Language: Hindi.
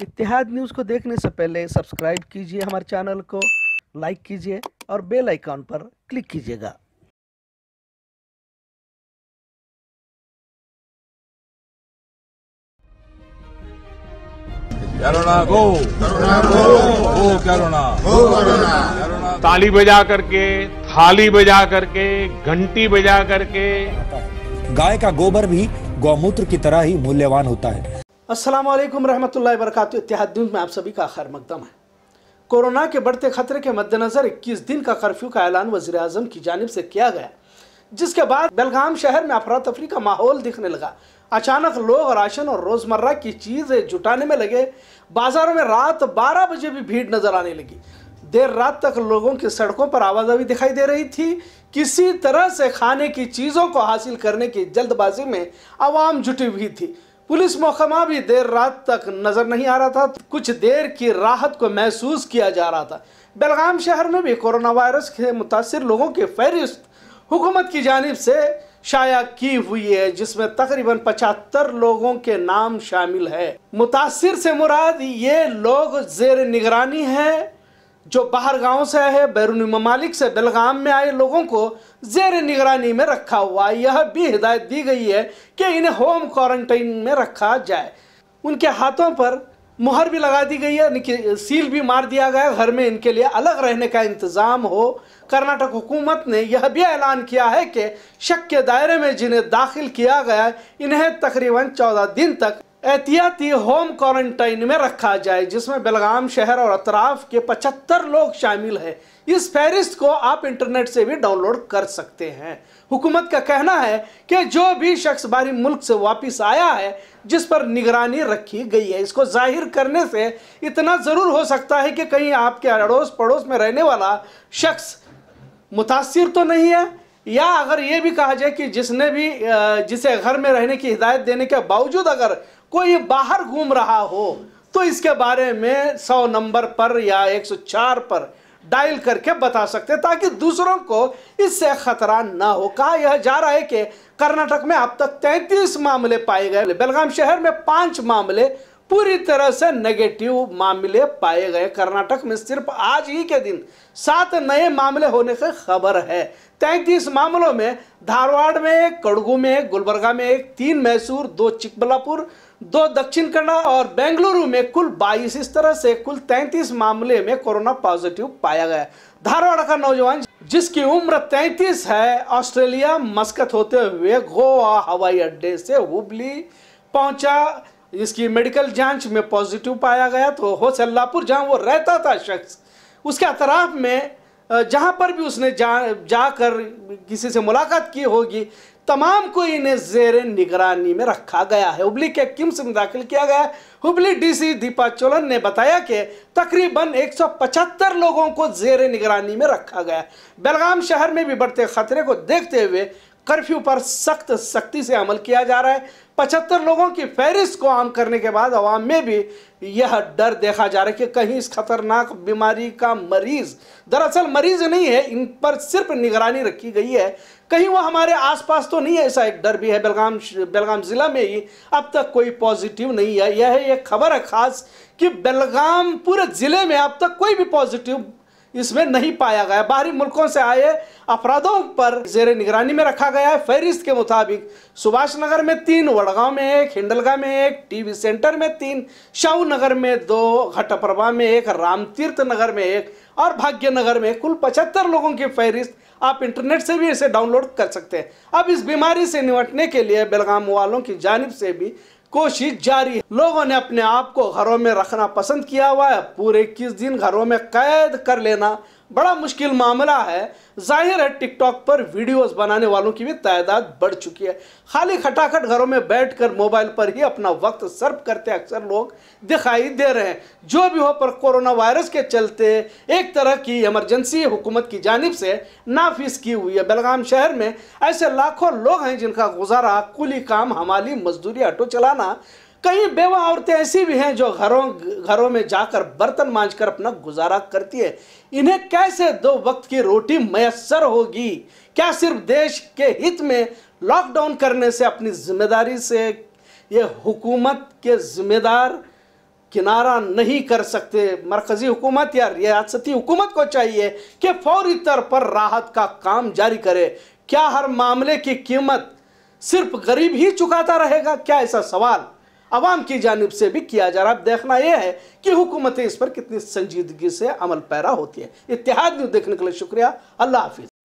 इतिहाद न्यूज़ को देखने से पहले सब्सक्राइब कीजिए हमारे चैनल को लाइक कीजिए और बेल आइकॉन पर क्लिक कीजिएगा ताली बजा करके थाली बजा करके घंटी बजा करके गाय का गोबर भी गौमूत्र की तरह ही मूल्यवान होता है अस्सलाम वालेकुम रहमतुल्लाहि वरकत इतिहादीन में आप सभी का खैर मकदम है कोरोना के बढ़ते खतरे के मद्देनज़र इक्कीस दिन का कर्फ्यू का ऐलान वजी अजम की जानब से किया गया जिसके बाद बेलगाम शहर में अफरा तफरी का माहौल दिखने लगा अचानक लोग राशन और रोज़मर्रा की चीज़ें जुटाने में लगे बाज़ारों में रात बारह बजे भी भीड़ नज़र आने लगी देर रात तक लोगों की सड़कों पर आवाजावी दिखाई दे रही थी किसी तरह से खाने की चीज़ों को हासिल करने की जल्दबाजी में आवाम जुटी हुई थी पुलिस महकमा भी देर रात तक नजर नहीं आ रहा था कुछ देर की राहत को महसूस किया जा रहा था बेलगाम शहर में भी कोरोना वायरस के मुतासर लोगों की फहरिस्त हुकूमत की जानब से शाया की हुई है जिसमें तकरीबन पचहत्तर लोगों के नाम शामिल है मुतासर से मुराद ये लोग जेर निगरानी है जो बाहर गाँव से आए बैरूनी ममालिक से बेलगाम में आए लोगों को जेर निगरानी में रखा हुआ यह भी हिदायत दी गई है कि इन्हें होम क्वारंटाइन में रखा जाए उनके हाथों पर मुहर भी लगा दी गई है सील भी मार दिया गया घर में इनके लिए अलग रहने का इंतज़ाम हो कर्नाटक हुकूमत ने यह भी ऐलान किया है कि शक के दायरे में जिन्हें दाखिल किया गया इन्हें तकरीबन चौदह दिन तक एहतियाती होम क्वारंटाइन में रखा जाए जिसमें बेलगाम शहर और अतराफ के 75 लोग शामिल हैं इस फहरिस्त को आप इंटरनेट से भी डाउनलोड कर सकते हैं हुकूमत का कहना है कि जो भी शख्स बाहरी मुल्क से वापस आया है जिस पर निगरानी रखी गई है इसको जाहिर करने से इतना ज़रूर हो सकता है कि कहीं आपके अड़ोस पड़ोस में रहने वाला शख्स मुतासर तो नहीं है या अगर ये भी कहा जाए कि जिसने भी जिसे घर में रहने की हिदायत देने के बावजूद अगर कोई बाहर घूम रहा हो तो इसके बारे में सौ नंबर पर या एक सौ चार पर डायल करके बता सकते ताकि दूसरों को इससे खतरा ना हो कहा यह जा रहा है कि कर्नाटक में अब तक 33 मामले पाए गए बेलगाम शहर में पांच मामले पूरी तरह से नेगेटिव मामले पाए गए कर्नाटक में सिर्फ आज ही के दिन सात नए मामले होने की खबर है तैंतीस मामलों में धारवाड़ में कड़गू में गुलबर्गा में एक तीन मैसूर दो चिकबलापुर दो दक्षिण कन्नड़ और बेंगलुरु में कुल 22 इस तरह से कुल 33 मामले में कोरोना पॉजिटिव पाया गया धारवाड़ का नौजवान जिसकी उम्र 33 है ऑस्ट्रेलिया मस्कत होते हुए गोवा हवाई अड्डे से हुबली पहुंचा इसकी मेडिकल जांच में पॉजिटिव पाया गया तो हो सल्लापुर जहां वो रहता था शख्स उसके अतराफ में जहाँ पर भी उसने जा जाकर किसी से मुलाकात की होगी तमाम को इन्हें जेर निगरानी में रखा गया है हुबली के किम्स में दाखिल किया गया है हुबली डीसी दीपा चोलन ने बताया कि तकरीबन 175 लोगों को जेर निगरानी में रखा गया है बेलगाम शहर में भी बढ़ते खतरे को देखते हुए कर्फ्यू पर सख्त सख्ती से अमल किया जा रहा है पचहत्तर लोगों की फहरिस्त को आम करने के बाद अवाम में भी यह डर देखा जा रहा है कि कहीं इस खतरनाक बीमारी का मरीज दरअसल मरीज नहीं है इन पर सिर्फ निगरानी रखी गई है कहीं वो हमारे आसपास तो नहीं है ऐसा एक डर भी है बेलगाम बेलगाम ज़िला में ही अब तक कोई पॉजिटिव नहीं है यह एक खबर है खास कि बेलगाम पूरे ज़िले में अब तक कोई भी पॉजिटिव इसमें नहीं पाया गया बाहरी मुल्कों से आए अपराधों पर जेर निगरानी में रखा गया है फहरिस्त के मुताबिक सुभाष नगर में तीन वड़गांव में एक हिंडलगा में एक टीवी सेंटर में तीन शाहू नगर में दो घटप्रभा में एक रामतीर्थ नगर में एक और भाग्य नगर में कुल पचहत्तर लोगों की फहरिस्त आप इंटरनेट से भी इसे डाउनलोड कर सकते हैं अब इस बीमारी से निपटने के लिए बेलगाम वालों की जानब से भी कोशिश जारी है लोगों ने अपने आप को घरों में रखना पसंद किया हुआ है पूरे इक्कीस दिन घरों में कैद कर लेना बड़ा मुश्किल मामला है जाहिर है टिकटॉक पर वीडियोस बनाने वालों की भी तादाद बढ़ चुकी है खाली खटाखट घरों में बैठकर मोबाइल पर ही अपना वक्त सर्व करते अक्सर लोग दिखाई दे रहे हैं जो भी हो पर कोरोना वायरस के चलते एक तरह की इमरजेंसी हुकूमत की जानब से नाफिस की हुई है बेलगाम शहर में ऐसे लाखों लोग हैं जिनका गुजारा कुली काम हमाली मजदूरी ऑटो चलाना कई बेवा औरतें ऐसी भी हैं जो घरों घरों में जाकर बर्तन कर अपना गुजारा करती है इन्हें कैसे दो वक्त की रोटी मैसर होगी क्या सिर्फ देश के हित में लॉकडाउन करने से अपनी जिम्मेदारी से ये हुकूमत के जिम्मेदार किनारा नहीं कर सकते मरकज़ी हुकूमत या रियासती हुकूमत को चाहिए कि फौरी तौर पर राहत का काम जारी करे क्या हर मामले की कीमत सिर्फ गरीब ही चुकाता रहेगा क्या ऐसा सवाल आवाम की जानब से भी किया जा रहा है देखना यह है कि हुकूमतें इस पर कितनी संजीदगी से अमल पैरा होती है इतिहाद न्यूज़ देखने के लिए शुक्रिया अल्लाह हाफिज़